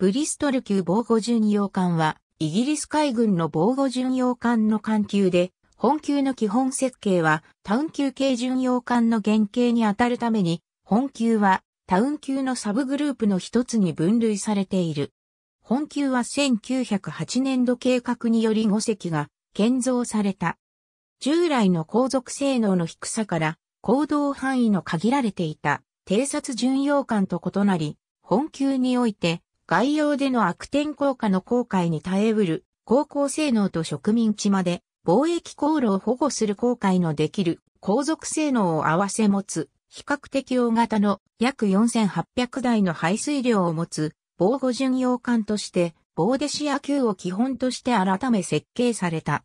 ブリストル級防護巡洋艦は、イギリス海軍の防護巡洋艦の艦級で、本級の基本設計は、タウン級系巡洋艦の原型にあたるために、本級は、タウン級のサブグループの一つに分類されている。本級は1908年度計画により5隻が建造された。従来の航続性能の低さから、行動範囲の限られていた偵察巡洋艦と異なり、本級において外洋での悪天候下の航海に耐えうる、航行性能と植民地まで、貿易航路を保護する航海のできる、航続性能を合わせ持つ、比較的大型の約4800台の排水量を持つ、防護巡洋艦として、ボーデシア級を基本として改め設計された。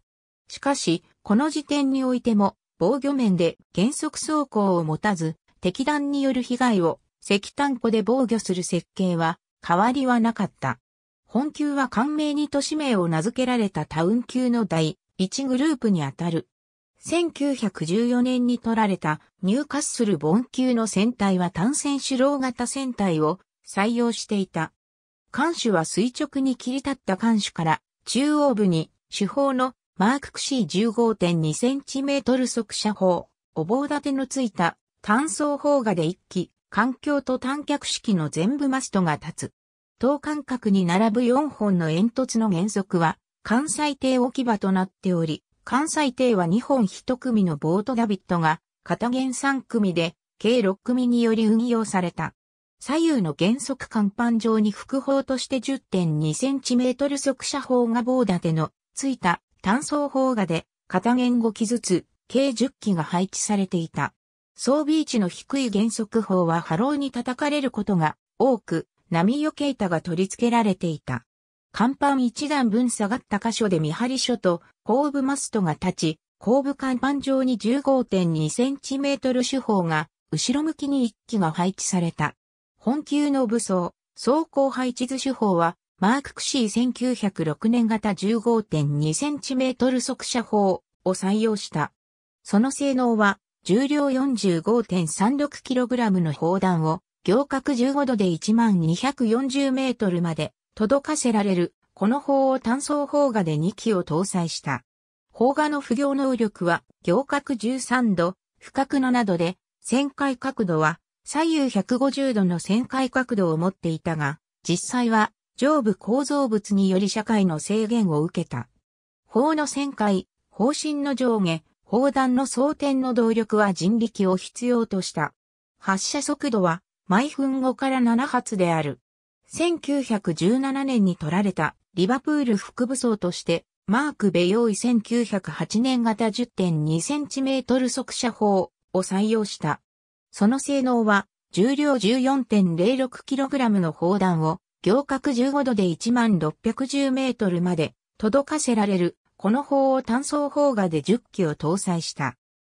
しかし、この時点においても、防御面で原則走行を持たず、敵弾による被害を石炭庫で防御する設計は、変わりはなかった。本級は官名に都市名を名付けられたタウン級の第1グループにあたる。1914年に取られたニューカッスルボン級の船体は単線主郎型船体を採用していた。艦首は垂直に切り立った艦首から中央部に主砲のマークク C15.2 センチメートル速射砲、お棒立てのついた単装砲画で一機環境と単脚式の全部マストが立つ。等間隔に並ぶ4本の煙突の原則は、関西艇置き場となっており、関西艇は2本1組のボートダビットが、片弦3組で、計6組により運用された。左右の原則甲板上に副砲として 10.2cm 速射砲が棒立てのついた単装砲画で片弦5機ずつ計10機が配置されていた。装備位置の低い減速砲は波浪に叩かれることが多く、波よけ板が取り付けられていた。甲板一段分下がった箇所で見張り所と後部マストが立ち、後部甲板上に 15.2cm 手法が後ろ向きに1機が配置された。本級の武装、装甲配置図手法はマーククシー1906年型 15.2cm 速射砲を採用した。その性能は重量 45.36kg の砲弾を、行角15度で1240メートルまで届かせられる、この砲を単装砲画で2機を搭載した。砲画の不行能力は、行角13度、深角7度で、旋回角度は、左右150度の旋回角度を持っていたが、実際は、上部構造物により社会の制限を受けた。砲の旋回、砲身の上下、砲弾の装填の動力は人力を必要とした。発射速度は毎分5から7発である。1917年に取られたリバプール副武装としてマーク・ベヨイ1908年型 10.2cm 速射砲を採用した。その性能は重量 14.06kg の砲弾を行角15度で 1610m まで届かせられるこの砲を単装砲画で10機を搭載した。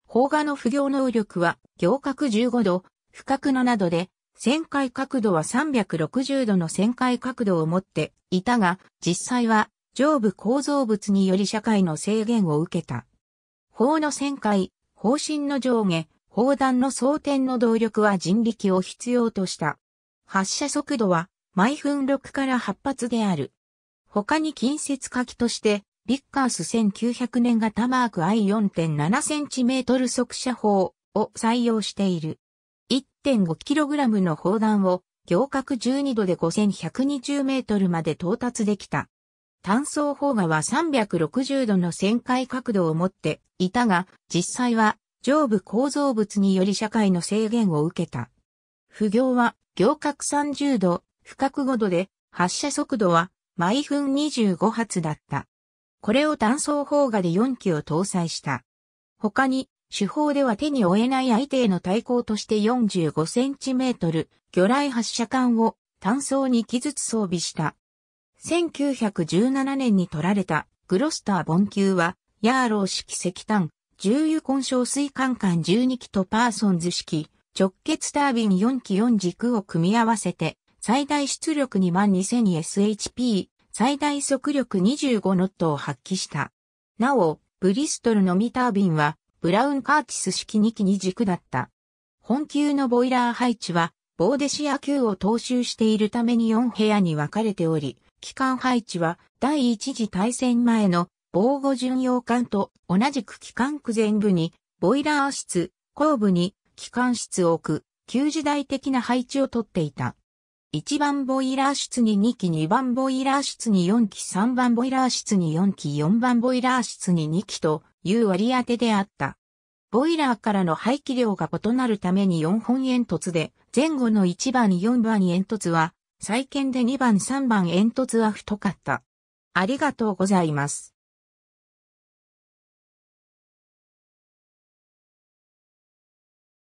砲画の不行能力は、行角15度、不角7度で、旋回角度は360度の旋回角度を持っていたが、実際は上部構造物により社会の制限を受けた。砲の旋回、砲身の上下、砲弾の装填の動力は人力を必要とした。発射速度は毎分6から8発である。他に近接火器としてビッカース1900年型マーク I4.7cm 速射砲を採用している。1.5kg の砲弾を行角12度で5120メートルまで到達できた。単装砲画は360度の旋回角度を持っていたが、実際は上部構造物により社会の制限を受けた。不行は行角30度、不角5度で発射速度は毎分25発だった。これを単装砲画で4機を搭載した。他に、手法では手に負えない相手への対抗として45センチメートル、魚雷発射管を単装2機ずつ装備した。1917年に取られたグロスターボン級は、ヤーロー式石炭、重油混焼水管管12機とパーソンズ式、直結タービン4機4軸を組み合わせて、最大出力2 2 0 0 0 s h p 最大速力25ノットを発揮した。なお、ブリストルのミタービンは、ブラウン・カーティス式2機に軸だった。本級のボイラー配置は、ボーデシア級を踏襲しているために4部屋に分かれており、機関配置は第一次大戦前の防護巡洋艦と同じく機関区全部に、ボイラー室、後部に機関室を置く、旧時代的な配置をとっていた。1番ボイラー室に2機、2番ボイラー室に4機、3番ボイラー室に4機、4番ボイラー室に2機という割り当てであった。ボイラーからの排気量が異なるために4本煙突で、前後の1番4番煙突は、再建で2番3番煙突は太かった。ありがとうございます。